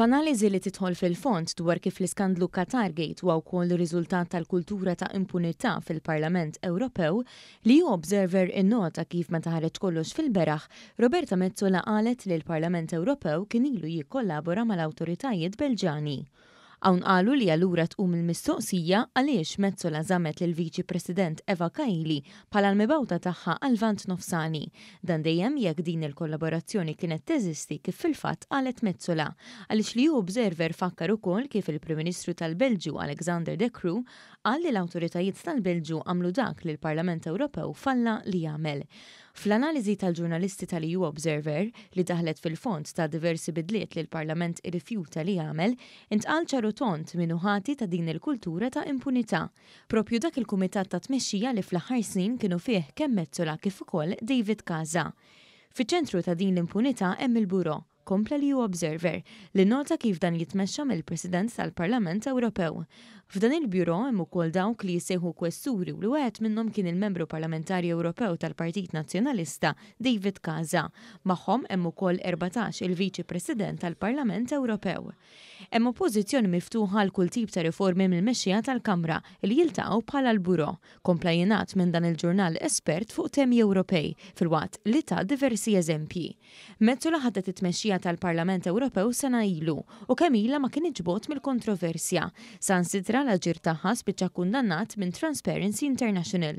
F'analiżi li titħol fil-font dwar kif l-iskandlu Qatargate wa wkoll riżultat tal-kultura ta' impunità fil-Parlament Ewropew, li ju Observer innota kif ma taħaret kollox fil-beraħ, Roberta Mezzola qalet li l-Parlament Ewropew kien ilu jikkollabora mal-awtoritajiet Belġani. Hawn qalu li allura tqum il-mistoqsija għaliex Mezzola żamet l viċi President Eva Kajli bħala l-mibawta tagħha għal Vant Nofsani. Dan dejjem jekk din il-kollaborazzjoni kienet teżisti kif fil-fatt qalet Mezzola. Għaliex li Observer fakkar ukoll kif il-Prim Ministru tal-Belġu Alexander De Croo qal l-awtoritajiet tal-Belġu għamlu dak li l-Parlament Ewropew falla li jagħmel. Fl-analiżi tal-ġurnalisti tal-EU Observer li daħlet fil-font ta' diversi bidliet li l-Parlament irrifjuta li jagħmel, intqal ċaru tont uħati ta' din il-kultura ta' impunità. Propju dak il-kumitat ta' tmexxija li fl-aħħar snin kienu fih kemm Mezzola kif ukoll David Kaza. Fiċ-ċentru ta' din l-impunità hemm il-Buro kompla li u Observer li nota kif dan jitmexxa mill-President tal-Parlament Ewropew. F'dan il-biro hemm ukoll dawk li jsejħu kwesturi u li wieħed minnhom kien il-Membru Parlamentari Ewropew tal-Partit Nazzjonalista David Kaza. Magħhom hemm ukoll 14 il-Viċi President tal-Parlament Ewropew. Hemm oppożizzjoni miftuħa għal kull tip ta' riformi mill-mexxija tal-Kamra li jiltaqgħu bħala l-buro, komplajinat minn dan il-ġurnal espert fuq temi Ewropej fil-waqt li ta' diversi eżempji. Mezzu laħadet it-tmexxija tal-Parlament Ewropew sena ilu u kemm ilha ma kien iġbot mill-kontroversja san sitra l aġir tagħha spiċċa kundannat minn Transparency International.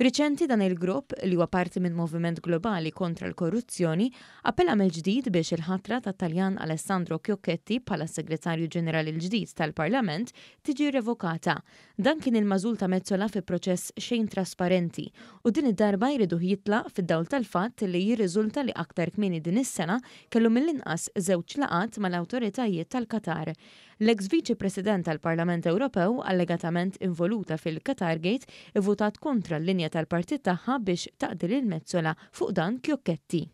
Riċenti dan il-grupp li huwa parti minn Moviment Globali kontra l-Korruzzjoni appella mill-ġdid biex il-ħatra ta' Taljan Alessandro Kjoketti bħala Segretarju Ġenerali l-ġdid tal-Parlament tiġi revokata. Dan kien il-mażul ta' mezzola fi proċess xejn trasparenti u din id-darba jridu jitlaq fid-dawl tal-fatt li jirriżulta li aktar kmini din is-sena kellu mill inqas żewġ laqat mal-awtoritajiet tal-Katar. L-ex viċi president tal-Parlament Ewropew allegatament involuta fil-Qatar Gate votat kontra l-linja tal-partit tagħha biex taqdil il-mezzola fuq dan Kjokketti.